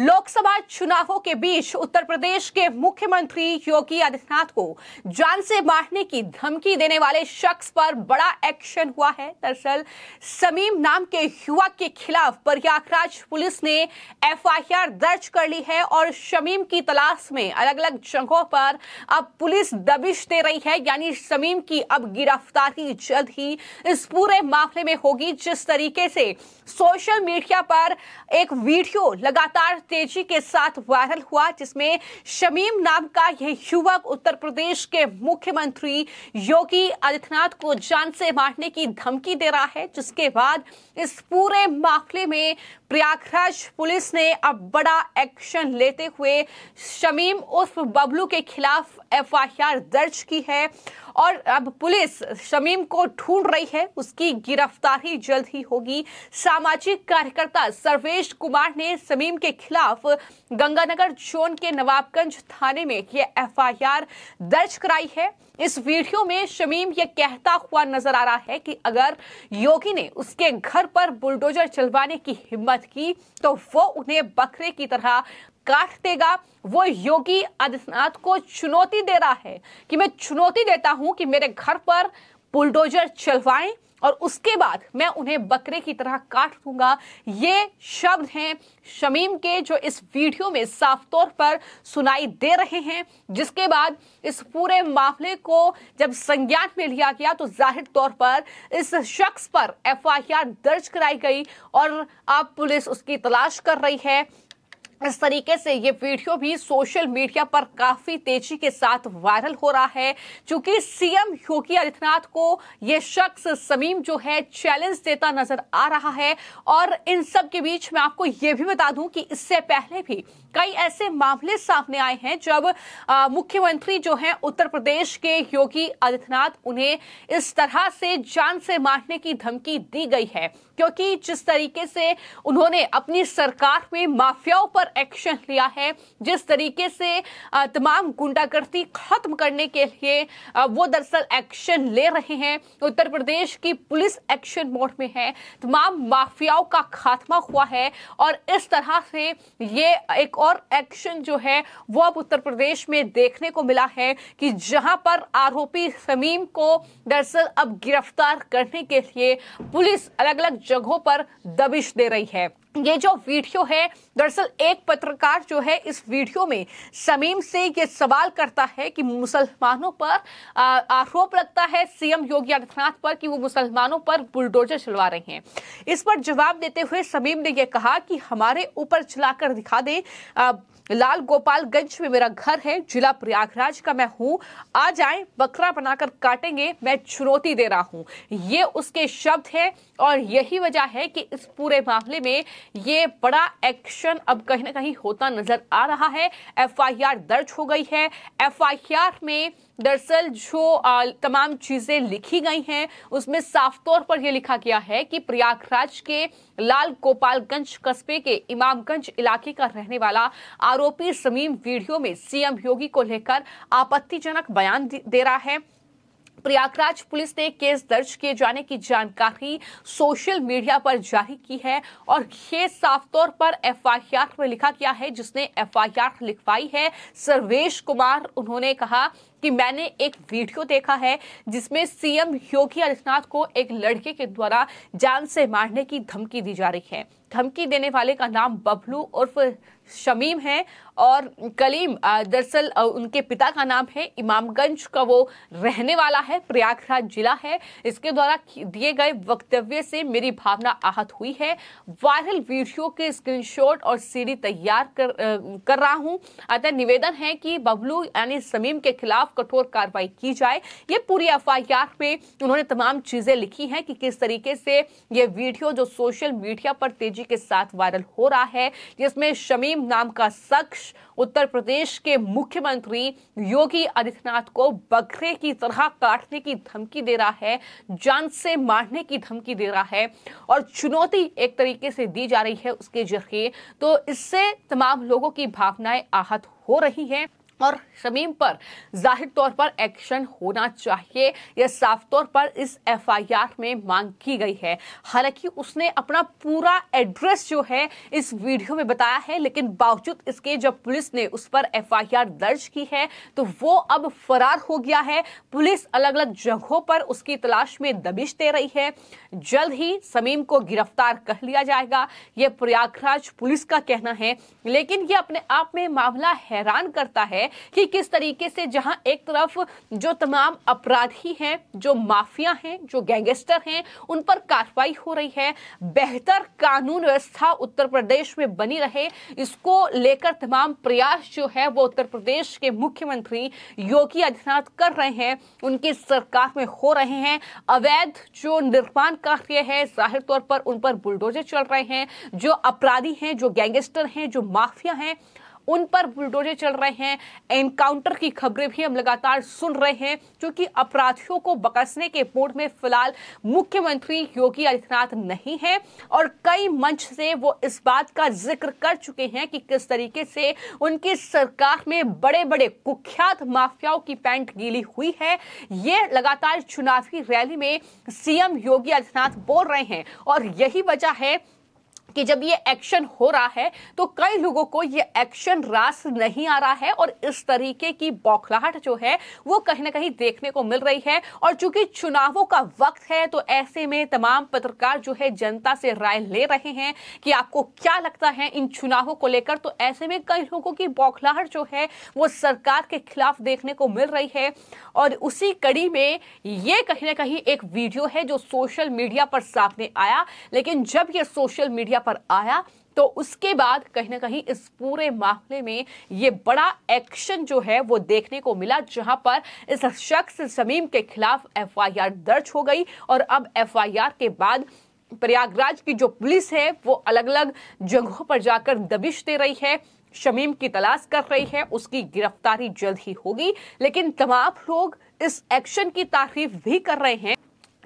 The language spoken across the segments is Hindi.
लोकसभा चुनावों के बीच उत्तर प्रदेश के मुख्यमंत्री योगी आदित्यनाथ को जान से मारने की धमकी देने वाले शख्स पर बड़ा एक्शन हुआ है दरअसल समीम नाम के युवक के खिलाफ प्रयागराज पुलिस ने एफआईआर दर्ज कर ली है और शमीम की तलाश में अलग अलग जगहों पर अब पुलिस दबिश दे रही है यानी शमीम की अब गिरफ्तारी जल्द ही इस पूरे मामले में होगी जिस तरीके से सोशल मीडिया पर एक वीडियो लगातार लगातार तेजी के साथ वायरल हुआ जिसमें शमीम नाम का यह युवक उत्तर प्रदेश के मुख्यमंत्री योगी आदित्यनाथ को जान से मारने की धमकी दे रहा है जिसके बाद इस पूरे मामले में प्रयागराज पुलिस ने अब बड़ा एक्शन लेते हुए शमीम उर्फ बबलू के खिलाफ एफआईआर दर्ज की है और अब पुलिस शमीम को ढूंढ रही है उसकी गिरफ्तारी जल्द ही होगी सामाजिक कार्यकर्ता सर्वेश कुमार ने शमीम के खिलाफ गंगानगर जोन के नवाबगंज थाने में यह एफआईआर दर्ज कराई है इस वीडियो में शमीम यह कहता हुआ नजर आ रहा है कि अगर योगी ने उसके घर पर बुलडोजर चलवाने की हिम्मत बात की तो वो उन्हें बकरे की तरह काट देगा वो योगी आदित्यनाथ को चुनौती दे रहा है कि मैं चुनौती देता हूं कि मेरे घर पर बुलडोजर चलवाएं और उसके बाद मैं उन्हें बकरे की तरह काट दूंगा ये शब्द हैं शमीम के जो इस वीडियो में साफ तौर पर सुनाई दे रहे हैं जिसके बाद इस पूरे मामले को जब संज्ञान में लिया गया तो जाहिर तौर पर इस शख्स पर एफआईआर दर्ज कराई गई और अब पुलिस उसकी तलाश कर रही है इस तरीके से ये वीडियो भी सोशल मीडिया पर काफी तेजी के साथ वायरल हो रहा है क्योंकि सीएम योगी आदित्यनाथ को यह शख्स समीम जो है चैलेंज देता नजर आ रहा है और इन सब के बीच मैं आपको यह भी बता दूं कि इससे पहले भी कई ऐसे मामले सामने आए हैं जब मुख्यमंत्री जो हैं उत्तर प्रदेश के योगी आदित्यनाथ उन्हें इस तरह से जान से मारने की धमकी दी गई है क्योंकि जिस तरीके से उन्होंने अपनी सरकार में माफियाओं पर एक्शन लिया है जिस तरीके से तमाम गुंडागर्दी खत्म करने के लिए वो दरअसल एक्शन ले रहे हैं उत्तर प्रदेश की पुलिस एक्शन मोड में है तमाम माफियाओं का खात्मा हुआ है और इस तरह से ये एक और एक्शन जो है वो अब उत्तर प्रदेश में देखने को मिला है कि जहां पर आरोपी समीम को दरअसल अब गिरफ्तार करने के लिए पुलिस अलग अलग जगहों पर दबिश दे रही है ये जो वीडियो है दरअसल एक पत्रकार जो है इस वीडियो में समीम से ये सवाल करता है कि मुसलमानों पर आरोप लगता है सीएम योगी आदित्यनाथ पर कि वो मुसलमानों पर बुलडोजर चलवा रहे हैं इस पर जवाब देते हुए समीम ने यह कहा कि हमारे ऊपर चलाकर दिखा दे आ, लाल गोपालगंज में मेरा घर है जिला प्रयागराज का मैं हूं आ जाए बकरा बनाकर काटेंगे मैं चुनौती दे रहा हूं ये उसके शब्द है और यही वजह है कि इस पूरे मामले में ये बड़ा एक्शन अब कहीं ना कहीं होता नजर आ रहा है एफआईआर दर्ज हो गई है एफआईआर में दरअसल जो आ, तमाम चीजें लिखी गई हैं उसमें साफ तौर पर यह लिखा गया है कि प्रयागराज के लाल गोपालगंज कस्बे के इमामगंज इलाके का रहने वाला आरोपी समीम वीडियो में सीएम योगी को लेकर आपत्तिजनक बयान दे रहा है प्रयागराज पुलिस ने केस दर्ज किए जाने की जानकारी सोशल मीडिया पर जारी की है और ये साफ तौर पर एफआईआर में लिखा गया है जिसने एफआईआर लिखवाई है सर्वेश कुमार उन्होंने कहा कि मैंने एक वीडियो देखा है जिसमें सीएम योगी आदित्यनाथ को एक लड़के के द्वारा जान से मारने की धमकी दी जा रही है धमकी देने वाले का नाम बबलू उर्फ शमीम है और कलीम दरअसल उनके पिता का नाम है इमामगंज का वो रहने वाला है प्रयागराज जिला है इसके द्वारा दिए गए वक्तव्य से मेरी भावना आहत हुई है वायरल वीडियो के स्क्रीनशॉट और सीडी तैयार कर, कर रहा हूं अतः निवेदन है कि बबलू यानी समीम के खिलाफ कठोर कार्रवाई की जाए ये पूरी एफ में उन्होंने तमाम चीजें लिखी हैं कि किस तरीके से ये वीडियो जो सोशल मीडिया पर तेजी के साथ वायरल हो रहा है जिसमें शमीम नाम का शख्स उत्तर प्रदेश के मुख्यमंत्री योगी आदित्यनाथ को बकरे की तरह काटने की धमकी दे रहा है जान से मारने की धमकी दे रहा है और चुनौती एक तरीके से दी जा रही है उसके जरिए तो इससे तमाम लोगों की भावनाएं आहत हो रही हैं और शमीम पर जाहिर तौर पर एक्शन होना चाहिए यह साफ तौर पर इस एफआईआर में मांग की गई है हालांकि उसने अपना पूरा एड्रेस जो है इस वीडियो में बताया है लेकिन बावजूद इसके जब पुलिस ने उस पर एफआईआर दर्ज की है तो वो अब फरार हो गया है पुलिस अलग अलग जगहों पर उसकी तलाश में दबिश दे रही है जल्द ही समीम को गिरफ्तार कर लिया जाएगा यह प्रयागराज पुलिस का कहना है लेकिन यह अपने आप में मामला हैरान करता है है कि किस तरीके से जहां एक तरफ जो तमाम अपराधी हैं जो माफिया हैं जो गैंगस्टर हैं उन पर कार्रवाई हो रही है बेहतर कानून व्यवस्था उत्तर प्रदेश में बनी रहे इसको लेकर तमाम प्रयास जो है वो उत्तर प्रदेश के मुख्यमंत्री योगी आदित्यनाथ कर रहे हैं उनकी सरकार में हो रहे हैं अवैध जो निर्माण कार्य है जाहिर तौर पर उन पर बुलडोजर चल रहे हैं जो अपराधी हैं जो गैंगस्टर हैं जो माफिया हैं उन पर बुलडोजे चल रहे हैं एनकाउंटर की खबरें भी हम लगातार सुन रहे हैं क्योंकि अपराधियों को बकसने के मोड में फिलहाल मुख्यमंत्री योगी आदित्यनाथ नहीं है और कई मंच से वो इस बात का जिक्र कर चुके हैं कि किस तरीके से उनकी सरकार में बड़े बड़े कुख्यात माफियाओं की पैंट गीली हुई है ये लगातार चुनावी रैली में सीएम योगी आदित्यनाथ बोल रहे हैं और यही वजह है कि जब ये एक्शन हो रहा है तो कई लोगों को ये एक्शन रास नहीं आ रहा है और इस तरीके की बौखलाहट जो है वो कहीं ना कहीं देखने को मिल रही है और चूंकि चुनावों का वक्त है तो ऐसे में तमाम पत्रकार जो है जनता से राय ले रहे हैं कि आपको क्या लगता है इन चुनावों को लेकर तो ऐसे में कई लोगों की बौखलाहट जो है वो सरकार के खिलाफ देखने को मिल रही है और उसी कड़ी में ये कहीं ना कहीं एक वीडियो है जो सोशल मीडिया पर सामने आया लेकिन जब ये सोशल मीडिया पर आया तो उसके बाद कहीं ना कहीं इस पूरे मामले में ये बड़ा एक्शन जो है वो देखने को मिला जहां पर इस शख्स शमीम के खिलाफ एफआईआर दर्ज हो गई और अब एफआईआर के बाद प्रयागराज की जो पुलिस है वो अलग अलग जगहों पर जाकर दबिश दे रही है शमीम की तलाश कर रही है उसकी गिरफ्तारी जल्द ही होगी लेकिन तमाम लोग इस एक्शन की तारीफ भी कर रहे हैं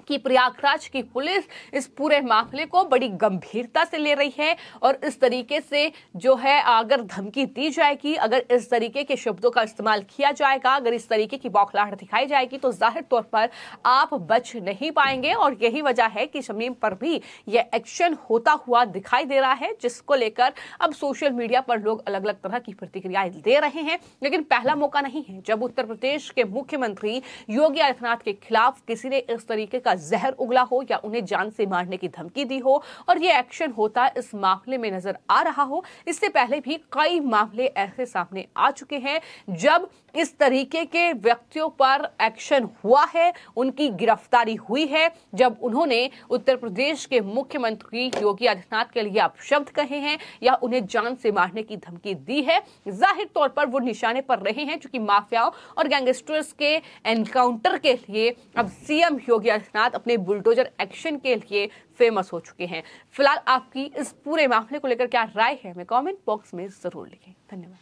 कि प्रयागराज की पुलिस इस पूरे मामले को बड़ी गंभीरता से ले रही है और इस तरीके से जो है अगर धमकी दी जाएगी अगर इस तरीके के शब्दों का इस्तेमाल किया जाएगा अगर इस तरीके की बौखलाहट दिखाई जाएगी तो जाहिर तौर पर आप बच नहीं पाएंगे और यही वजह है कि शमीम पर भी यह एक्शन होता हुआ दिखाई दे रहा है जिसको लेकर अब सोशल मीडिया पर लोग अलग अलग तरह की प्रतिक्रियाएं दे रहे हैं लेकिन पहला मौका नहीं है जब उत्तर प्रदेश के मुख्यमंत्री योगी आदित्यनाथ के खिलाफ किसी ने इस तरीके का जहर उगला हो या उन्हें जान से मारने की धमकी दी हो और ये एक्शन होता इस मामले में नजर आ रहा हो इससे पहले भी कई मामले ऐसे सामने आ चुके हैं जब इस तरीके के व्यक्तियों पर एक्शन हुआ है उनकी गिरफ्तारी हुई है जब उन्होंने उत्तर प्रदेश के मुख्यमंत्री योगी आदित्यनाथ के लिए अपशब्द कहे हैं या उन्हें जान से मारने की धमकी दी है जाहिर तौर पर वो निशाने पर रहे हैं चूंकि माफियाओं और गैंगस्टर्स के एनकाउंटर के लिए अब सीएम योगी आदित्यनाथ साथ अपने बुलडोजर एक्शन के लिए फेमस हो चुके हैं फिलहाल आपकी इस पूरे मामले को लेकर क्या राय है हमें कॉमेंट बॉक्स में जरूर लिखें धन्यवाद